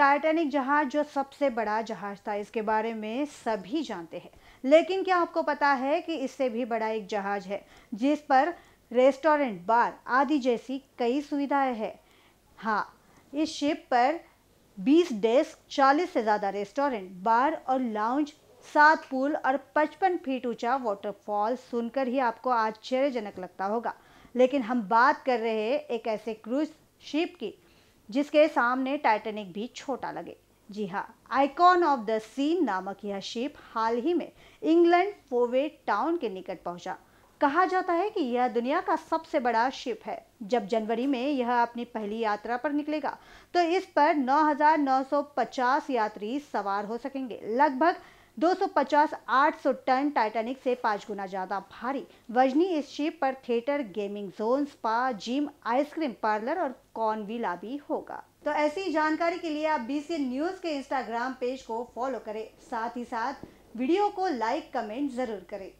Titanic जहाज जो सबसे बड़ा जहाज था इसके बारे में सभी जानते हैं लेकिन क्या आपको पता है कि इससे भी बड़ा एक जहाज है जिस पर रेस्टोरेंट बार आदि जैसी कई सुविधाएं हैं हाँ इस शिप पर 20 डेस्क 40 से ज़्यादा रेस्टोरेंट बार और लाउंज सात पुल और 55 फीट ऊंचा वाटरफॉल सुनकर ही आपको आश्चर्यजनक लगता होगा लेकिन हम बात कर रहे हैं एक ऐसे क्रूज शिप की जिसके सामने टाइटेनिक भी छोटा लगे जी हाँ आइकॉन ऑफ द सीन नामक यह शिप हाल ही में इंग्लैंड फोवे टाउन के निकट पहुंचा कहा जाता है कि यह दुनिया का सबसे बड़ा शिप है जब जनवरी में यह अपनी पहली यात्रा पर निकलेगा तो इस पर 9,950 यात्री सवार हो सकेंगे लगभग 250 800 टन टाइटैनिक से पाँच गुना ज़्यादा भारी वजनी इस शिप पर theatre gaming zone spa gym ice cream parlour और कॉर्नविला भी होगा तो ऐसी जानकारी के लिए आप बीसी न्यूज़ के इंस्टाग्राम पेज को फॉलो करें साथ ही साथ वीडियो को लाइक कमेंट ज़रूर करें